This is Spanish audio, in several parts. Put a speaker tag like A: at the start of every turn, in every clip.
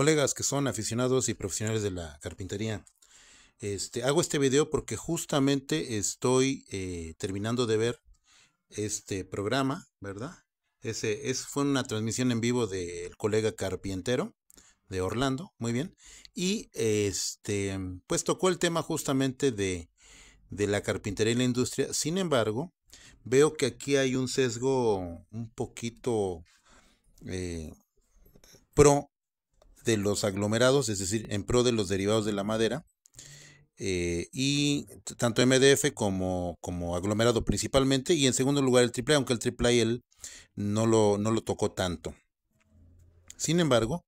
A: colegas que son aficionados y profesionales de la carpintería. Este, hago este video porque justamente estoy eh, terminando de ver este programa, ¿verdad? Ese, es, fue una transmisión en vivo del colega carpintero de Orlando, muy bien. Y este, pues tocó el tema justamente de, la carpintería y la industria. Sin embargo, veo que aquí hay un sesgo un poquito eh, pro de los aglomerados, es decir, en pro de los derivados de la madera. Eh, y tanto MDF como, como aglomerado principalmente. Y en segundo lugar el AAA, aunque el AAA no lo, no lo tocó tanto. Sin embargo,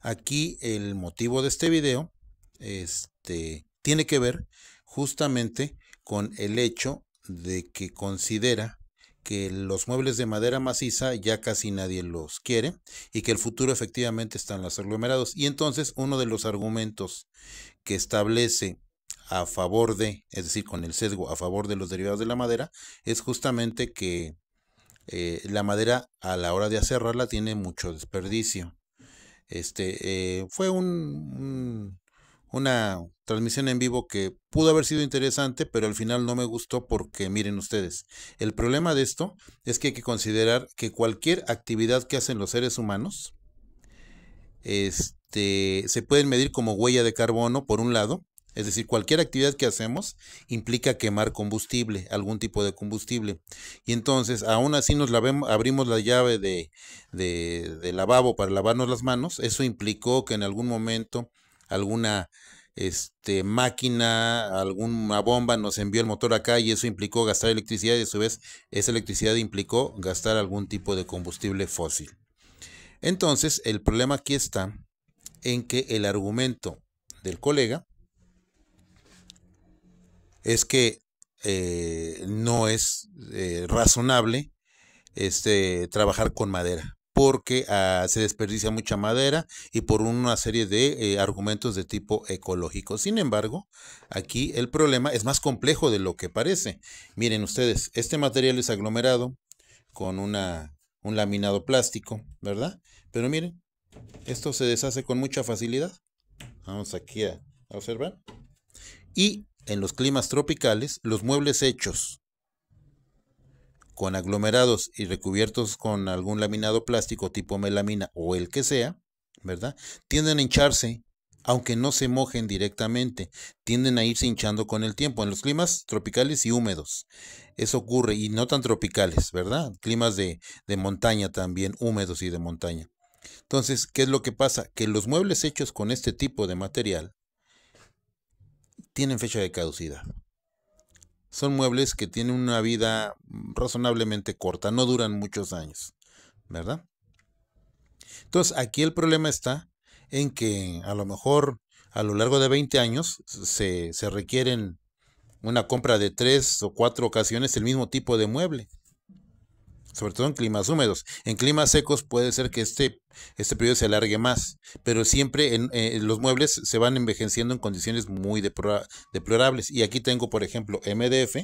A: aquí el motivo de este video este, tiene que ver justamente con el hecho de que considera que los muebles de madera maciza ya casi nadie los quiere y que el futuro efectivamente está en los aglomerados. Y entonces uno de los argumentos que establece a favor de, es decir, con el sesgo a favor de los derivados de la madera, es justamente que eh, la madera a la hora de acerrarla tiene mucho desperdicio. Este eh, fue un una transmisión en vivo que pudo haber sido interesante, pero al final no me gustó porque miren ustedes, el problema de esto es que hay que considerar que cualquier actividad que hacen los seres humanos este, se pueden medir como huella de carbono por un lado, es decir, cualquier actividad que hacemos implica quemar combustible, algún tipo de combustible. Y entonces, aún así nos lavemos, abrimos la llave de, de, de, lavabo para lavarnos las manos. Eso implicó que en algún momento alguna este, máquina, alguna bomba nos envió el motor acá y eso implicó gastar electricidad y a su vez esa electricidad implicó gastar algún tipo de combustible fósil. Entonces, el problema aquí está en que el argumento del colega es que eh, no es eh, razonable este, trabajar con madera porque ah, se desperdicia mucha madera y por una serie de eh, argumentos de tipo ecológico. Sin embargo, aquí el problema es más complejo de lo que parece. Miren ustedes, este material es aglomerado con un laminado plástico, ¿verdad? Pero miren, esto se deshace con mucha facilidad. Vamos aquí a observar. Y en los climas tropicales, los muebles hechos con aglomerados y recubiertos con algún laminado plástico tipo melamina o el que sea, ¿verdad? Tienden a hincharse, aunque no se mojen directamente, tienden a irse hinchando con el tiempo en los climas tropicales y húmedos. Eso ocurre y no tan tropicales, ¿verdad? Climas de, montaña también, húmedos y de montaña. Entonces, ¿qué es lo que pasa? Que los muebles hechos con este tipo de material tienen fecha de caducidad son muebles que tienen una vida razonablemente corta, no duran muchos años, ¿verdad? Entonces, aquí el problema está en que a lo mejor a lo largo de 20 años se, se requieren una compra de tres o cuatro ocasiones el mismo tipo de mueble sobre todo en climas húmedos. En climas secos puede ser que este, este periodo se alargue más, pero siempre eh, los muebles se van envejeciendo en condiciones muy deplorables. Y aquí tengo, por ejemplo, MDF.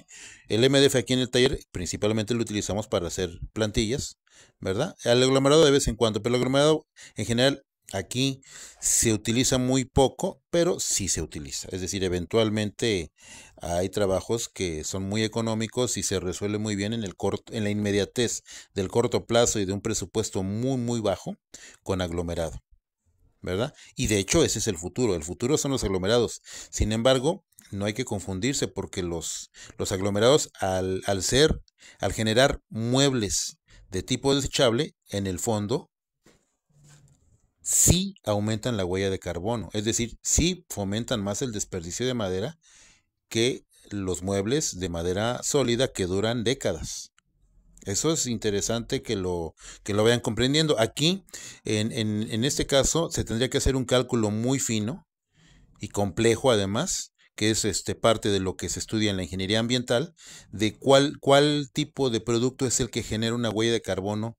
A: El MDF aquí en el taller principalmente lo utilizamos para hacer plantillas, ¿verdad? Al aglomerado de vez en cuando, pero el aglomerado en general Aquí se utiliza muy poco, pero sí se utiliza. Es decir, eventualmente hay trabajos que son muy económicos y se resuelve muy bien en, el corto, en la inmediatez del corto plazo y de un presupuesto muy, muy bajo con aglomerado. ¿Verdad? Y de hecho ese es el futuro. El futuro son los aglomerados. Sin embargo, no hay que confundirse porque los, los aglomerados al, al ser, al generar muebles de tipo desechable, en el fondo sí aumentan la huella de carbono, es decir, sí fomentan más el desperdicio de madera que los muebles de madera sólida que duran décadas. Eso es interesante que lo, que lo vayan comprendiendo. Aquí, en, este caso, se tendría que hacer un cálculo muy fino y complejo además, que es este parte de lo que se estudia en la ingeniería ambiental, de cuál, cuál tipo de producto es el que genera una huella de carbono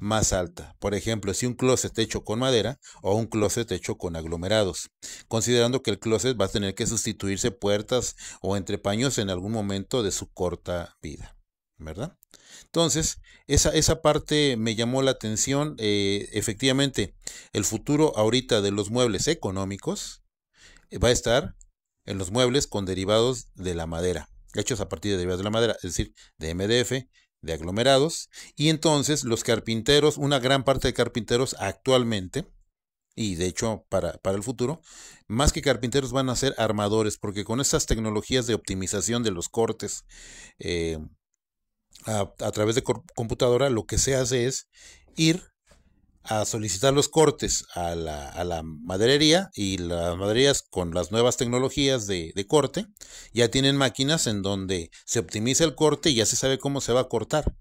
A: más alta. Por ejemplo, si un closet hecho con madera o un closet hecho con aglomerados, considerando que el closet va a tener que sustituirse puertas o entrepaños en algún momento de su corta vida, ¿verdad? Entonces, esa, esa parte me llamó la atención. Eh, efectivamente, el futuro ahorita de los muebles económicos eh, va a estar en los muebles con derivados de la madera, hechos a partir de derivados de la madera, es decir, de MDF, de aglomerados y entonces los carpinteros, una gran parte de carpinteros actualmente, y de hecho para, el futuro, más que carpinteros van a ser armadores, porque con estas tecnologías de optimización de los cortes eh, a, través de computadora, lo que se hace es ir a solicitar los cortes a la, a la maderería y las maderías con las nuevas tecnologías de, de, corte ya tienen máquinas en donde se optimiza el corte y ya se sabe cómo se va a cortar.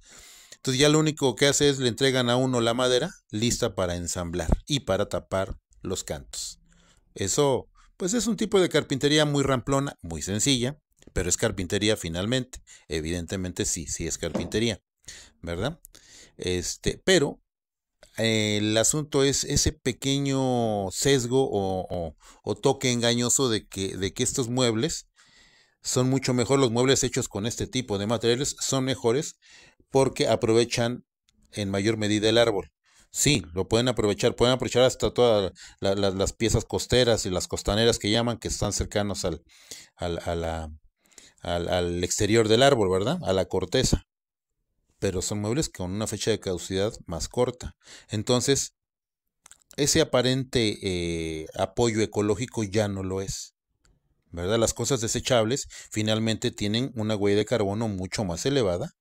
A: Entonces ya lo único que hace es le entregan a uno la madera lista para ensamblar y para tapar los cantos. Eso pues es un tipo de carpintería muy ramplona, muy sencilla, pero es carpintería finalmente. Evidentemente sí, sí es carpintería, ¿verdad? Este, pero eh, el asunto es ese pequeño sesgo o, toque engañoso de que, estos muebles son mucho mejor, los muebles hechos con este tipo de materiales son mejores porque aprovechan en mayor medida el árbol. Sí, lo pueden aprovechar, pueden aprovechar hasta todas las piezas costeras y las costaneras que llaman, que están cercanos al, al exterior del árbol, ¿verdad? A la corteza pero son muebles con una fecha de caducidad más corta. Entonces, ese aparente eh, apoyo ecológico ya no lo es. ¿Verdad? Las cosas desechables finalmente tienen una huella de carbono mucho más elevada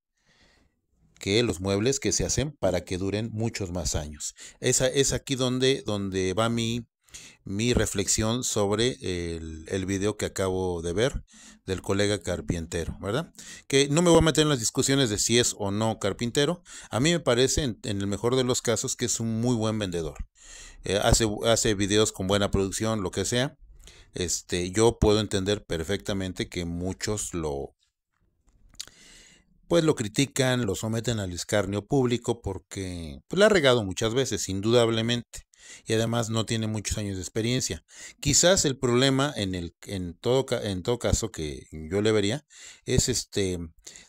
A: que los muebles que se hacen para que duren muchos más años. Esa es aquí donde, donde va mi, mi reflexión sobre el, el, video que acabo de ver del colega carpintero, ¿verdad? Que no me voy a meter en las discusiones de si es o no carpintero. A mí me parece, en, el mejor de los casos, que es un muy buen vendedor. Eh, hace, hace videos con buena producción, lo que sea. Este, yo puedo entender perfectamente que muchos lo, pues lo critican, lo someten al escarnio público porque pues, la ha regado muchas veces, indudablemente y además no tiene muchos años de experiencia. Quizás el problema en, el, en, todo, en todo caso que yo le vería es este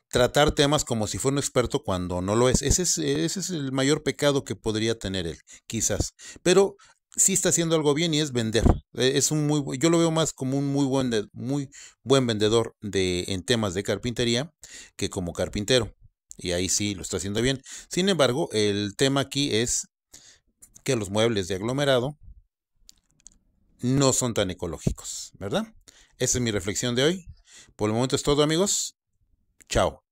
A: tratar temas como si fuera un experto cuando no lo es. Ese es, ese es el mayor pecado que podría tener él, quizás. Pero sí está haciendo algo bien y es vender. E, es un muy yo lo veo más como un muy buen muy buen vendedor de en temas de carpintería que como carpintero. Y ahí sí lo está haciendo bien. Sin embargo, el tema aquí es los muebles de aglomerado no son tan ecológicos, ¿verdad? Esa es mi reflexión de hoy. Por el momento es todo, amigos. Chao.